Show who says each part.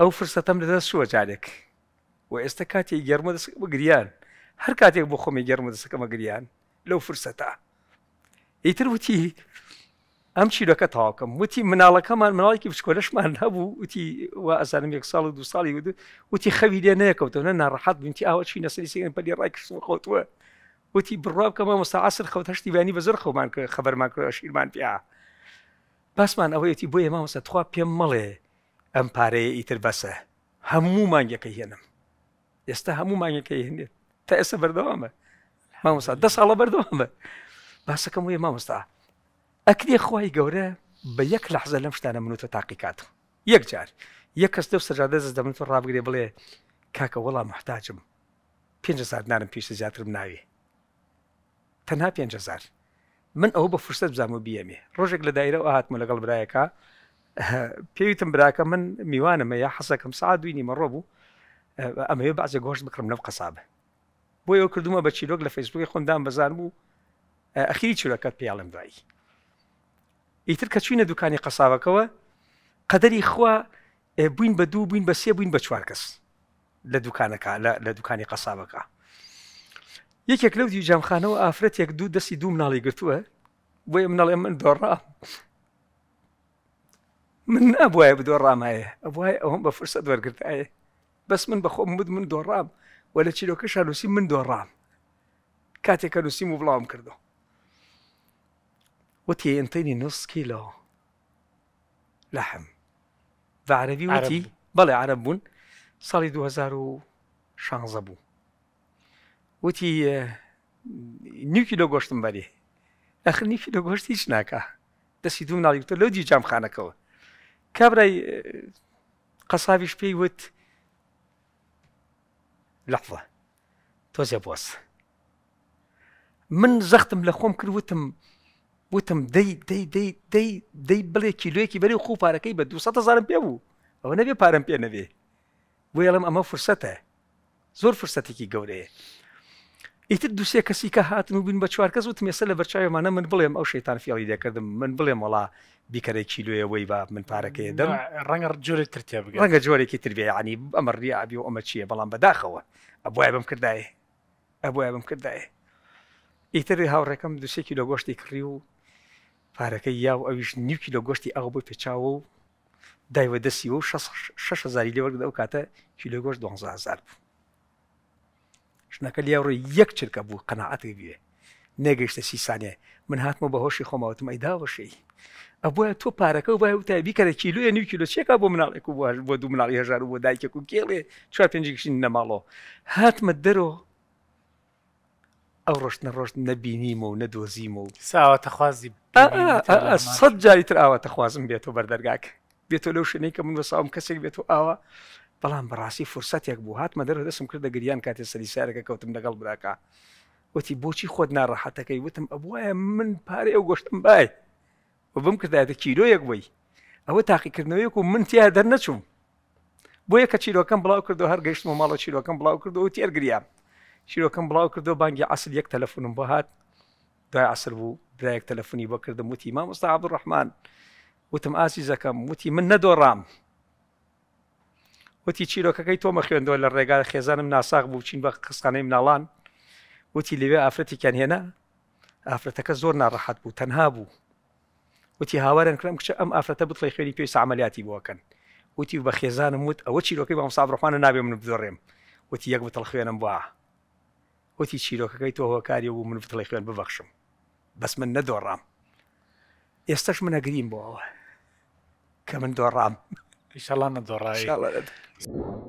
Speaker 1: او فرصه تم لدس شو جالك واستكاتي جرمدس مقريان هر كاتي ابو خمي جرمدس مقريان لو فرصتا يتر وتي امشي لك تاكم وتي منالا كمان منالك في شكولش ما نبو وتي واسان ميك صالو دو صالي ودو وتي خوي دينك وتو انا راحت بنتي اول شيء نسل سين بلي رايك شو خوت وتي براب كمان مسا خوت هشتي باني بزر خو مانك خبر مانك اشير مان بيها بس مان تي بوي امام ستخوا بيم مالي ئەم پارەیە ئیتر بەسە هەموو مانگەکە هێنم ئێستا هەموو مانگەکەی هێنێت تا ئێستا بەردەوامە مامۆستا دە ساڵە بەردەوامە باسەکەم وە مامۆستا ئەکرێ خی گەورە بە یەک لەحزە لەم شتانە منوتە تاقیکات یەک جار یەک کەس دە سەجادە دەست دەمن تۆ ڕابگرێ بڵێ کاکە وەڵام محتاجم پێ ساعت نانم پیشە زیاترم ناوێ تەنها پێ زار من ئەو بە فرسەت بزانم و بیەمێ ڕۆژێک لە دایرە و هاتمە لەگەڵ برایەکە پێویتم براکە من میوانم یا حەسەکەم سا دوینی مەڕۆ بوو ئەمەیە بازە گۆشت بکڕم لەو قەسابە بۆ ئەو کردومە بە چیرۆک لە فەیسبووی خۆندان بەزار بوو ئەخیری چورەکەت پیاڵم دوایی ئیتر کە چوینە دوکانی قەساوەکەوە قەدەری خوا بووین بە دوو بووین بە سێ بووین بە چوار کەس لە دوکانەکە لە دوکانی قەساوەکە یەکێک لەو دیجامخانەوە ئافرەتێک دوو دەستی دوو مناڵی گرتووە بۆیە منەڵێ من دۆڕا من نبوایە بدۆ ڕامایە ئەوای ئەوم بە فرسە دوەرگرتایە بەس من بەخۆم بد من دۆڕام وە لە چیرۆکە شانووسی من دۆڕام کاتێک کە نووسیم و بڵاوم کردو وتی ئەنتەنی نص کیلۆ لەحم بە عەربی وتی بەڵێ عرب بوون ساڵی 2016 بوو وتی نیوکی لۆ گۆشتم بەری ئەخنی فیلۆ گۆشتی هیچ ناکە دەستی دوو ناڵی وتە لۆ دیجام خانەکەەوە کابرای قەساویش پێی وت لەحظە تۆزیە بۆس من زەختم لە خۆم کرد وتم وتم دەی دەی دەی دەی دەی بڵێ کیلوەکی بەری خۆ پارەکەی بە 200 زارم پێ بوو ئەوە نەبێ پارەم پێ نەبێ بۆ یڵم ئەمە فرسەتە زۆر فرسەتێکی گەورەیە ئیتر دوسێ کەسی کە هاتن و بین بە چوار کەس وت مێسە لە بەرچاومانە من بڵێم ئەو شەیتان فیاڵی دەکردم من بڵێم وڵا بیکەرە کیلوێەوەی بە من پارەکەی دەم ڕەنگە جۆرێک ترتیا ڕەنگە جۆرێکی تربیانی ئەمە ڕیابی و ئەمە چییە بەڵام بەداخەوە ئەبوای بم کردایە ئەبوای بم کردایە ئیتری هاوڕێکم دوسێ کیلۆ گۆشتی کڕی و پارەکەی یاو ئەویش نیو کیلۆ گۆشتی ئەو بۆی پێچاوە و دایوە دەسی و 6 هزاری لێوەرگ ئەو کاتە کیلۆ گۆشت 12000 بوو ژنەکە لێڕی یەک چرکە بوو قەنەعەتی بێ نێگەیشتە سیسانێ من هاتمە بە هۆشی خۆماوتم ئەی داوەشەی ئەبە تۆ پارەکە و باوتە بیکەرە کیلوە نی کیلو چێکا بۆ مناڵێک و بۆ دوو مناڵ هێژار و بۆ دایکێک و کێڵێ چوار پێنجشین نەماڵەوە هاتمە دەرەوە ئەو ڕۆشتە ڕۆشت نەبینیمە و نەدۆزیمە و ساواتەخوازی سەد جاری تر ئاواتەخوازم بێتەوە بەردەرگاک بێتەوە لەو شنەی کە من وەساوم کەسێک بێت و ئاوە بەڵام بەڕاستی فرسەتێک بوو هاتمە دەر دەسم کردە گریان کاتێ سەریسارەکە کەوتم لەگەڵ براکە وتی بۆچی خۆت ناڕەحەتەکەی وتم ئەبواە من پارێ ئەو گۆشتم بای و بم کردایە کیرۆیەک بووی ئەوە تاقیکردنەوەیەک و من تیا دەر نەچوم بۆ یەکە چیرۆکەم بڵاو کردو هەر گەشت و ماڵە چیرۆکەم بڵاو کردو و تێرگریام چیرۆکەم بڵاو کردو بانگی عسل یەک تەلەفونم بۆ هات دوای عسل بوو برایەک تەلەفۆنی بۆ کردم وتی مامۆستا عبدڕحمان وتم ئاسی زەکەم وتی من نەدۆڕام وتی چیرۆکەکەی تۆمە خوێندەوە لە ڕێگا خێزانم ناساق بوو چین بە قسانەی مناڵان وتی لەوێ ئافرەتیکەن هێنا ئافرەتەکە زۆر ناڕەحەت بوو تەنها بوو وتی هاوارن کرم کچە ئەم ئافرەتە بڵی خوێنی پێویست عملیاتی بووەکەن وتی بە خێزانم وت ئەوە چیرۆکەی بەم ساڕخواانە نابێ من بدۆڕێم وتی یەک بتەڵ خوێنم بووە وتی چیرۆکەکەی تۆ هۆکاری بوو من بتڵی خوێن ببخشم بەس من نەدۆڕام ئێستش منەگریم بۆ ئەوە کە من دۆڕام ئیشەڵان نەدۆڕایی So